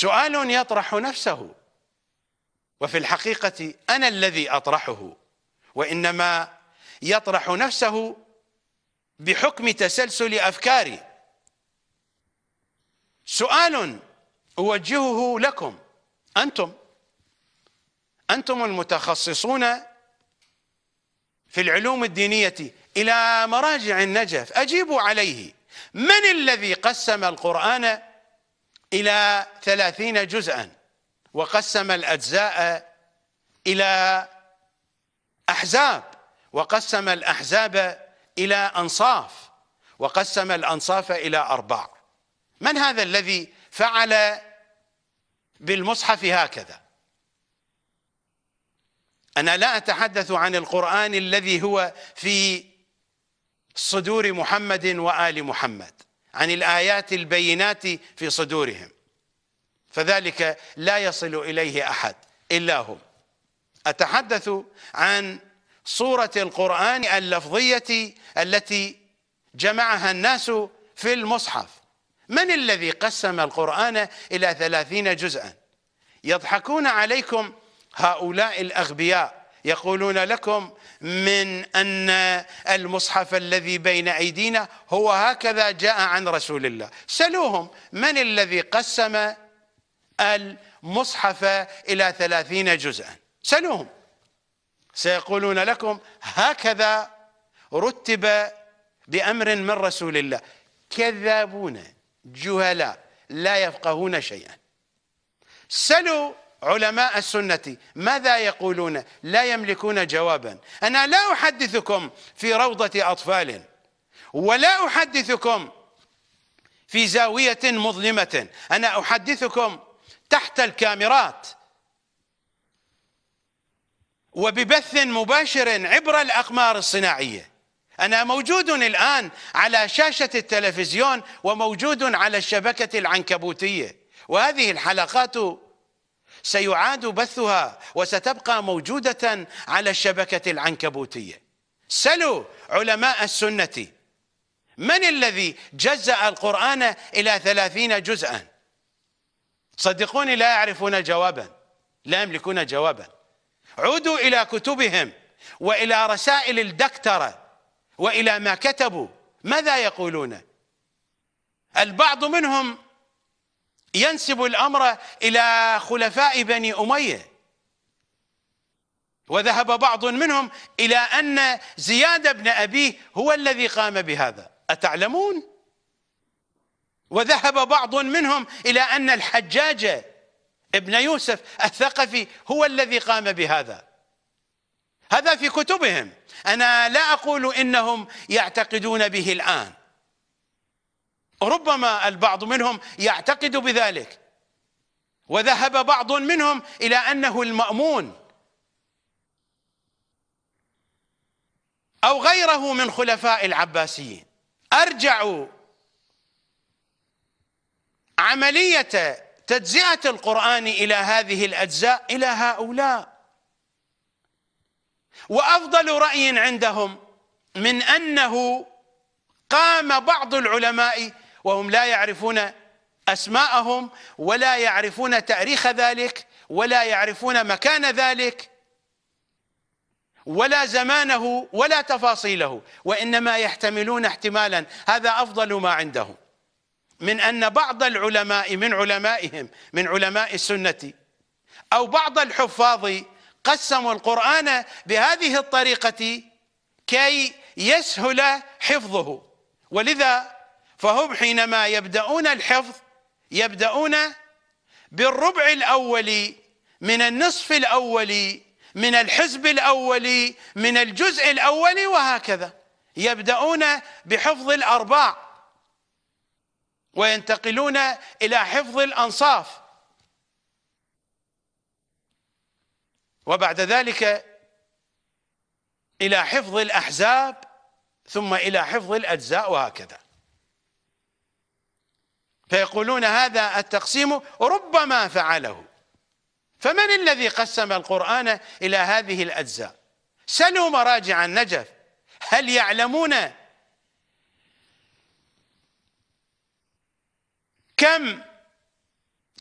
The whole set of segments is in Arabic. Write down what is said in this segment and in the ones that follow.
سؤال يطرح نفسه وفي الحقيقة أنا الذي أطرحه وإنما يطرح نفسه بحكم تسلسل أفكاري سؤال أوجهه لكم أنتم أنتم المتخصصون في العلوم الدينية إلى مراجع النجف أجيبوا عليه من الذي قسم القرآن إلى ثلاثين جزءا وقسم الأجزاء إلى أحزاب وقسم الأحزاب إلى أنصاف وقسم الأنصاف إلى أرباع من هذا الذي فعل بالمصحف هكذا أنا لا أتحدث عن القرآن الذي هو في صدور محمد وآل محمد عن الآيات البينات في صدورهم فذلك لا يصل إليه أحد إلا هم أتحدث عن صورة القرآن اللفظية التي جمعها الناس في المصحف من الذي قسم القرآن إلى ثلاثين جزءا يضحكون عليكم هؤلاء الأغبياء يقولون لكم من أن المصحف الذي بين أيدينا هو هكذا جاء عن رسول الله سلوهم من الذي قسم المصحف إلى ثلاثين جزءا سلوهم سيقولون لكم هكذا رتب بأمر من رسول الله كذابون جهلاء لا يفقهون شيئا سلوا علماء السنة ماذا يقولون لا يملكون جوابا أنا لا أحدثكم في روضة أطفال ولا أحدثكم في زاوية مظلمة أنا أحدثكم تحت الكاميرات وببث مباشر عبر الأقمار الصناعية أنا موجود الآن على شاشة التلفزيون وموجود على الشبكة العنكبوتية وهذه الحلقات سيعاد بثها وستبقى موجودة على الشبكة العنكبوتية سلوا علماء السنة من الذي جزأ القرآن إلى ثلاثين جزءا صدقوني لا يعرفون جوابا لا يملكون جوابا عودوا إلى كتبهم وإلى رسائل الدكترة وإلى ما كتبوا ماذا يقولون البعض منهم ينسب الأمر إلى خلفاء بني أمية وذهب بعض منهم إلى أن زياد بن أبيه هو الذي قام بهذا أتعلمون؟ وذهب بعض منهم إلى أن الحجاج ابن يوسف الثقفي هو الذي قام بهذا هذا في كتبهم أنا لا أقول إنهم يعتقدون به الآن ربما البعض منهم يعتقد بذلك وذهب بعض منهم الى انه المامون او غيره من خلفاء العباسيين ارجعوا عمليه تجزئه القران الى هذه الاجزاء الى هؤلاء وافضل راي عندهم من انه قام بعض العلماء وهم لا يعرفون أسماءهم ولا يعرفون تاريخ ذلك ولا يعرفون مكان ذلك ولا زمانه ولا تفاصيله وإنما يحتملون احتمالا هذا أفضل ما عندهم من أن بعض العلماء من علمائهم من علماء السنة أو بعض الحفاظ قسموا القرآن بهذه الطريقة كي يسهل حفظه ولذا فهم حينما يبدأون الحفظ يبدأون بالربع الأول من النصف الأول من الحزب الأول من الجزء الأول وهكذا يبدأون بحفظ الأرباع وينتقلون إلى حفظ الأنصاف وبعد ذلك إلى حفظ الأحزاب ثم إلى حفظ الأجزاء وهكذا فيقولون هذا التقسيم ربما فعله فمن الذي قسم القرآن إلى هذه الأجزاء سلوا مراجع النجف هل يعلمون كم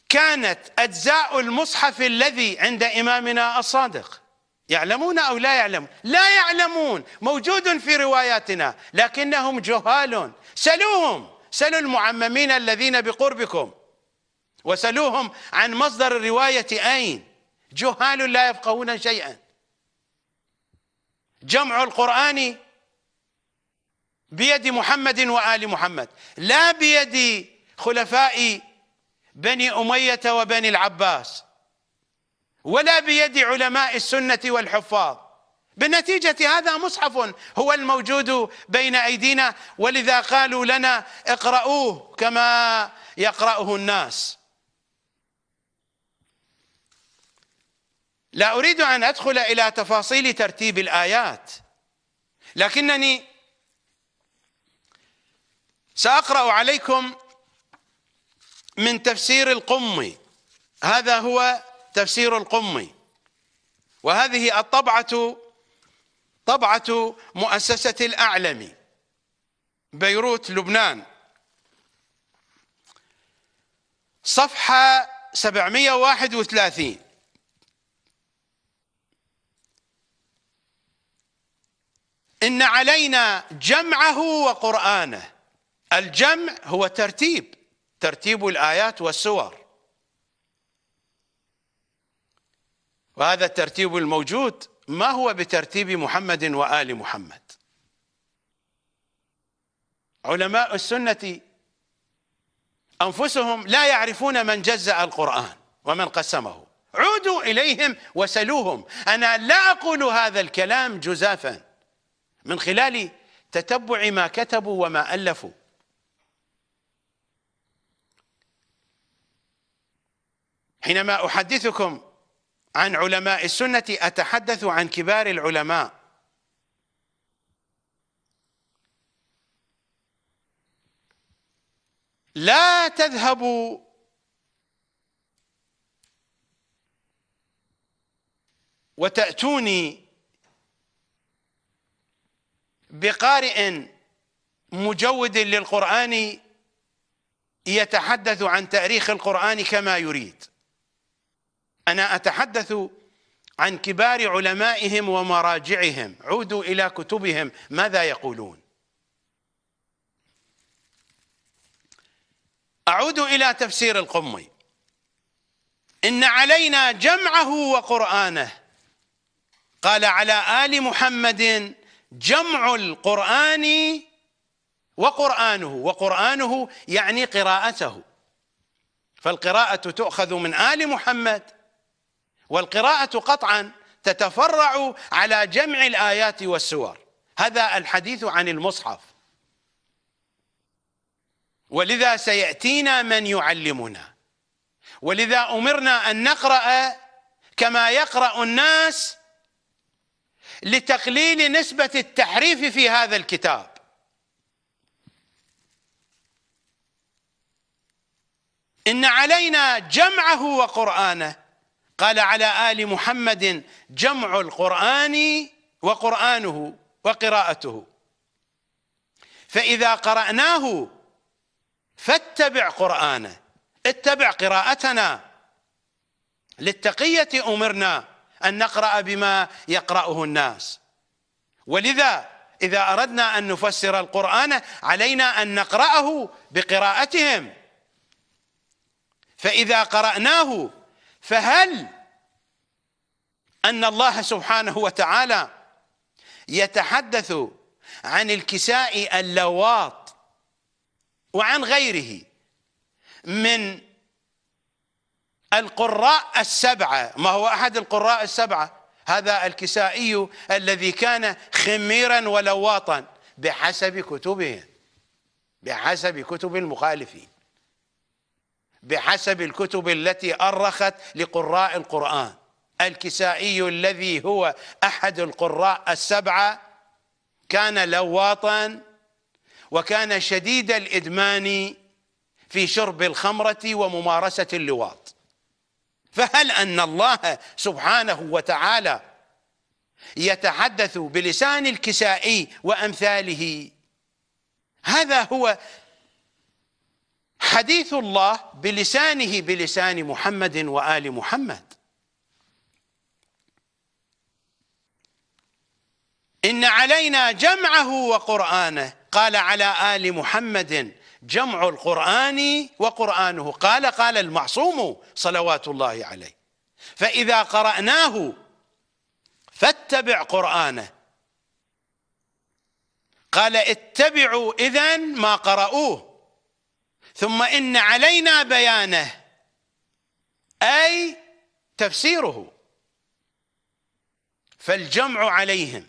كانت أجزاء المصحف الذي عند إمامنا الصادق يعلمون أو لا يعلمون لا يعلمون موجود في رواياتنا لكنهم جهال سلوهم سلوا المعممين الذين بقربكم وسلوهم عن مصدر الرواية أين جهال لا يفقهون شيئا جمع القرآن بيد محمد وآل محمد لا بيد خلفاء بني أمية وبني العباس ولا بيد علماء السنة والحفاظ بالنتيجة هذا مصحف هو الموجود بين أيدينا ولذا قالوا لنا اقرأوه كما يقرأه الناس لا أريد أن أدخل إلى تفاصيل ترتيب الآيات لكنني سأقرأ عليكم من تفسير القمي هذا هو تفسير القمي وهذه الطبعة طبعة مؤسسة الأعلم بيروت لبنان صفحة 731 إن علينا جمعه وقرآنه الجمع هو ترتيب ترتيب الآيات والسور وهذا الترتيب الموجود ما هو بترتيب محمد وآل محمد علماء السنة أنفسهم لا يعرفون من جزأ القرآن ومن قسمه عودوا إليهم وسلوهم أنا لا أقول هذا الكلام جزافا من خلال تتبع ما كتبوا وما ألفوا حينما أحدثكم عن علماء السنة أتحدث عن كبار العلماء لا تذهبوا وتأتوني بقارئ مجود للقرآن يتحدث عن تاريخ القرآن كما يريد أنا أتحدث عن كبار علمائهم ومراجعهم عودوا إلى كتبهم ماذا يقولون أعود إلى تفسير القمي إن علينا جمعه وقرآنه قال على آل محمد جمع القرآن وقرآنه وقرآنه يعني قراءته فالقراءة تؤخذ من آل محمد والقراءة قطعا تتفرع على جمع الآيات والسور هذا الحديث عن المصحف ولذا سيأتينا من يعلمنا ولذا أمرنا أن نقرأ كما يقرأ الناس لتقليل نسبة التحريف في هذا الكتاب إن علينا جمعه وقرآنه قال على آل محمد جمع القرآن وقرآنه وقراءته فإذا قرأناه فاتبع قرآنه اتبع قراءتنا للتقية أمرنا أن نقرأ بما يقرأه الناس ولذا إذا أردنا أن نفسر القرآن علينا أن نقرأه بقراءتهم فإذا قرأناه فهل ان الله سبحانه وتعالى يتحدث عن الكساء اللواط وعن غيره من القراء السبعه ما هو احد القراء السبعه هذا الكسائي الذي كان خميرا ولواطا بحسب كتبهم بحسب كتب المخالفين بحسب الكتب التي أرخت لقراء القرآن الكسائي الذي هو أحد القراء السبعة كان لواطا وكان شديد الإدمان في شرب الخمرة وممارسة اللواط فهل أن الله سبحانه وتعالى يتحدث بلسان الكسائي وأمثاله هذا هو حديث الله بلسانه بلسان محمد وآل محمد إن علينا جمعه وقرآنه قال على آل محمد جمع القرآن وقرآنه قال قال المعصوم صلوات الله عليه فإذا قرأناه فاتبع قرآنه قال اتبعوا إذن ما قرأوه ثم ان علينا بيانه اي تفسيره فالجمع عليهم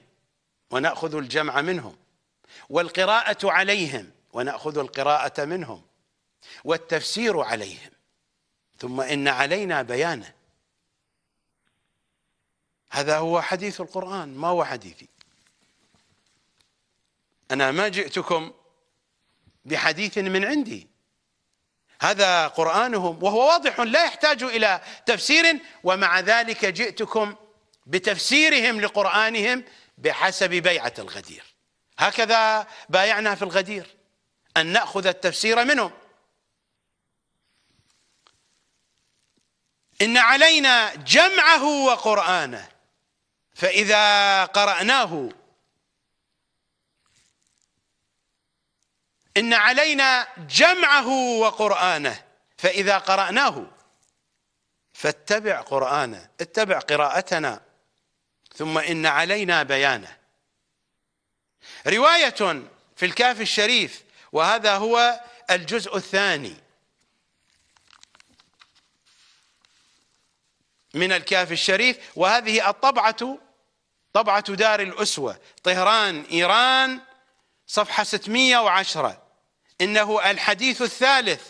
وناخذ الجمع منهم والقراءه عليهم وناخذ القراءه منهم والتفسير عليهم ثم ان علينا بيانه هذا هو حديث القران ما هو حديثي انا ما جئتكم بحديث من عندي هذا قرآنهم وهو واضح لا يحتاج إلى تفسير ومع ذلك جئتكم بتفسيرهم لقرآنهم بحسب بيعة الغدير هكذا بايعنا في الغدير أن نأخذ التفسير منهم إن علينا جمعه وقرآنه فإذا قرأناه إن علينا جمعه وقرآنه فإذا قرأناه فاتبع قرآنه اتبع قراءتنا ثم إن علينا بيانه رواية في الكافي الشريف وهذا هو الجزء الثاني من الكافي الشريف وهذه الطبعة طبعة دار الأسوة طهران إيران صفحة 610 انه الحديث الثالث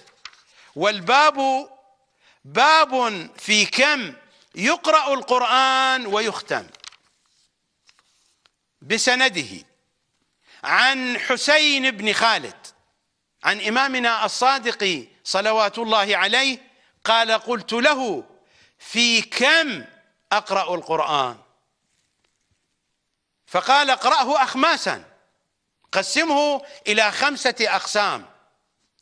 والباب باب في كم يقرا القران ويختم بسنده عن حسين بن خالد عن امامنا الصادق صلوات الله عليه قال قلت له في كم اقرا القران فقال اقراه اخماسا قسمه إلى خمسة أقسام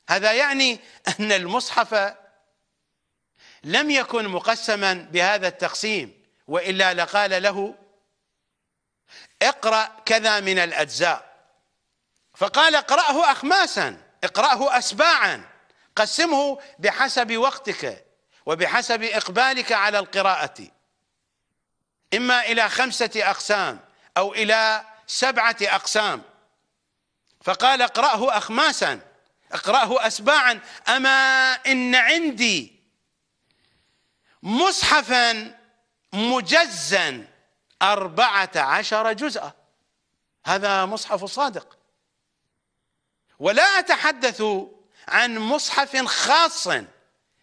هذا يعني أن المصحف لم يكن مقسما بهذا التقسيم وإلا لقال له اقرأ كذا من الأجزاء فقال اقرأه أخماسا اقرأه أسباعا قسمه بحسب وقتك وبحسب إقبالك على القراءة إما إلى خمسة أقسام أو إلى سبعة أقسام فقال اقرأه أخماسا اقرأه أسباعا أما إن عندي مصحفا مجزا أربعة عشر جزءا هذا مصحف صادق ولا أتحدث عن مصحف خاص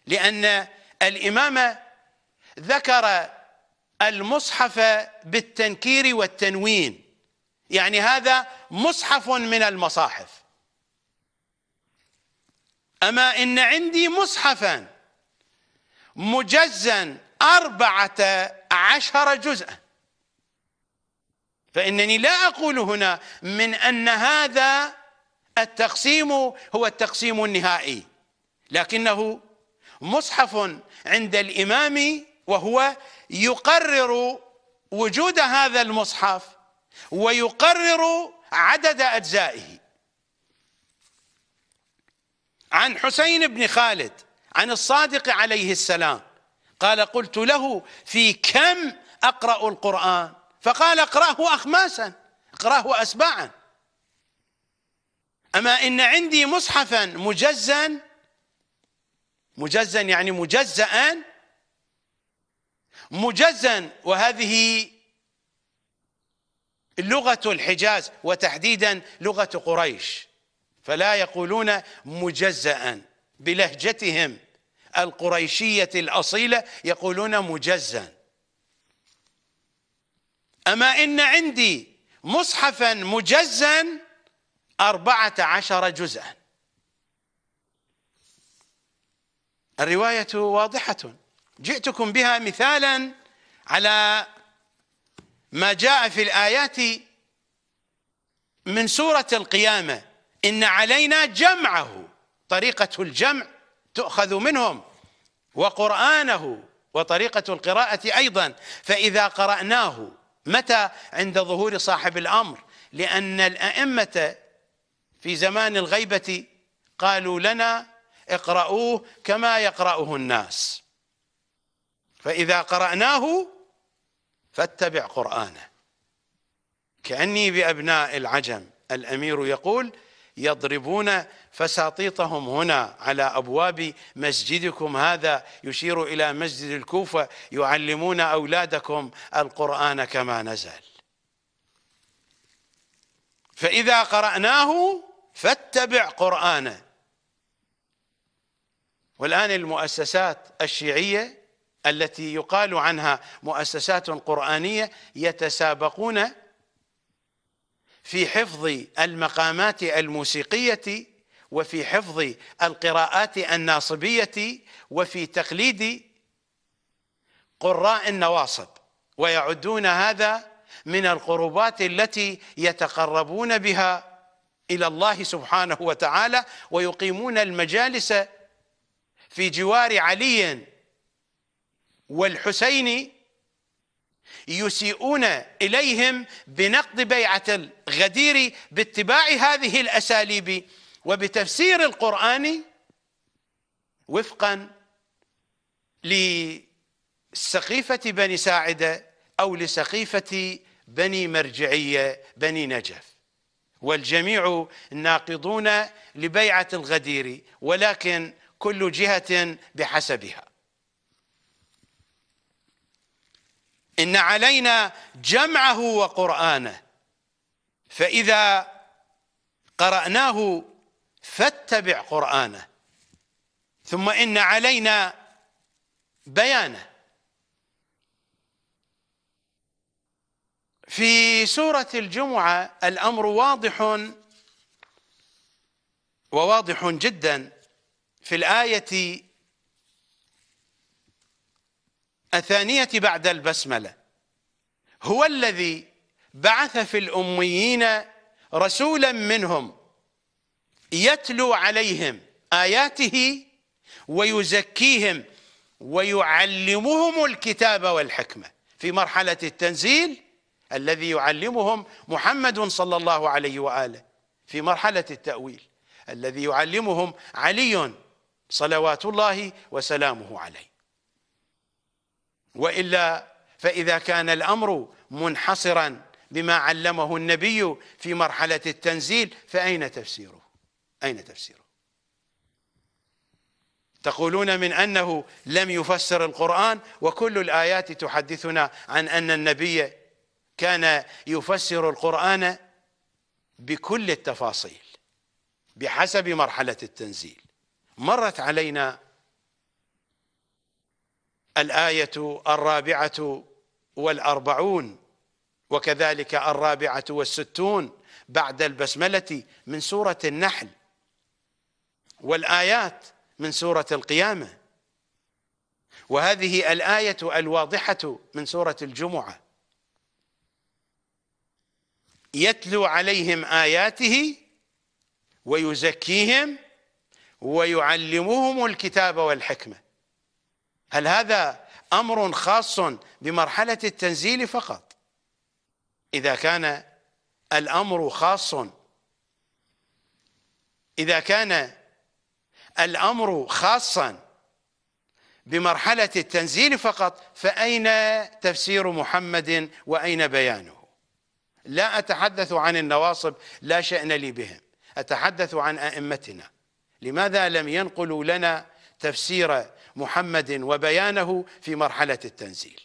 لأن الإمام ذكر المصحف بالتنكير والتنوين يعني هذا مصحف من المصاحف أما إن عندي مصحفا مجزا أربعة عشر جزءا فإنني لا أقول هنا من أن هذا التقسيم هو التقسيم النهائي لكنه مصحف عند الإمام وهو يقرر وجود هذا المصحف ويقرر عدد أجزائه عن حسين بن خالد عن الصادق عليه السلام قال قلت له في كم أقرأ القرآن فقال اقرأه أخماسا اقرأه أسباعا أما إن عندي مصحفا مجزا مجزا يعني مجزأ مجزا وهذه لغة الحجاز وتحديدا لغة قريش فلا يقولون مجزأ بلهجتهم القريشية الأصيلة يقولون مجزا أما إن عندي مصحفا مجزا أربعة عشر جزءا الرواية واضحة جئتكم بها مثالا على ما جاء في الآيات من سورة القيامة إن علينا جمعه طريقة الجمع تؤخذ منهم وقرآنه وطريقة القراءة أيضا فإذا قرأناه متى عند ظهور صاحب الأمر لأن الأئمة في زمان الغيبة قالوا لنا اقرأوه كما يقرأه الناس فإذا قرأناه فاتبع قرآنه كأني بأبناء العجم الأمير يقول يضربون فساطيطهم هنا على أبواب مسجدكم هذا يشير إلى مسجد الكوفة يعلمون أولادكم القرآن كما نزل فإذا قرأناه فاتبع قرآنه والآن المؤسسات الشيعية التي يقال عنها مؤسسات قرآنية يتسابقون في حفظ المقامات الموسيقية وفي حفظ القراءات الناصبية وفي تقليد قراء النواصب ويعدون هذا من القربات التي يتقربون بها إلى الله سبحانه وتعالى ويقيمون المجالس في جوار علي والحسين يسيئون اليهم بنقد بيعه الغدير باتباع هذه الاساليب وبتفسير القران وفقا لسقيفه بني ساعده او لسقيفه بني مرجعيه بني نجف والجميع ناقضون لبيعه الغدير ولكن كل جهه بحسبها إن علينا جمعه وقرآنه فإذا قرأناه فاتبع قرآنه ثم إن علينا بيانه في سورة الجمعة الأمر واضح وواضح جدا في الآية الثانية بعد البسملة هو الذي بعث في الأميين رسولا منهم يتلو عليهم آياته ويزكيهم ويعلمهم الكتاب والحكمة في مرحلة التنزيل الذي يعلمهم محمد صلى الله عليه وآله في مرحلة التأويل الذي يعلمهم علي صلوات الله وسلامه عليه والا فاذا كان الامر منحصرا بما علمه النبي في مرحله التنزيل فاين تفسيره؟ اين تفسيره؟ تقولون من انه لم يفسر القران وكل الايات تحدثنا عن ان النبي كان يفسر القران بكل التفاصيل بحسب مرحله التنزيل مرت علينا الآية الرابعة والأربعون وكذلك الرابعة والستون بعد البسملة من سورة النحل والآيات من سورة القيامة وهذه الآية الواضحة من سورة الجمعة يتلو عليهم آياته ويزكيهم ويعلمهم الكتاب والحكمة هل هذا أمر خاص بمرحلة التنزيل فقط إذا كان الأمر خاص إذا كان الأمر خاصا بمرحلة التنزيل فقط فأين تفسير محمد وأين بيانه لا أتحدث عن النواصب لا شأن لي بهم أتحدث عن أئمتنا لماذا لم ينقلوا لنا تفسير محمد وبيانه في مرحلة التنزيل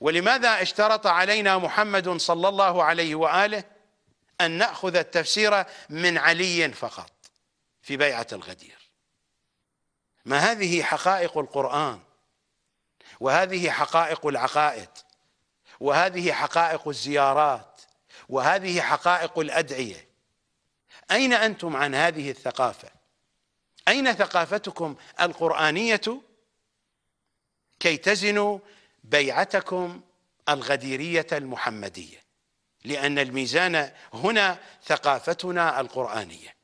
ولماذا اشترط علينا محمد صلى الله عليه وآله أن نأخذ التفسير من علي فقط في بيعة الغدير ما هذه حقائق القرآن وهذه حقائق العقائد وهذه حقائق الزيارات وهذه حقائق الأدعية أين أنتم عن هذه الثقافة أين ثقافتكم القرآنية كي تزنوا بيعتكم الغديرية المحمدية لأن الميزان هنا ثقافتنا القرآنية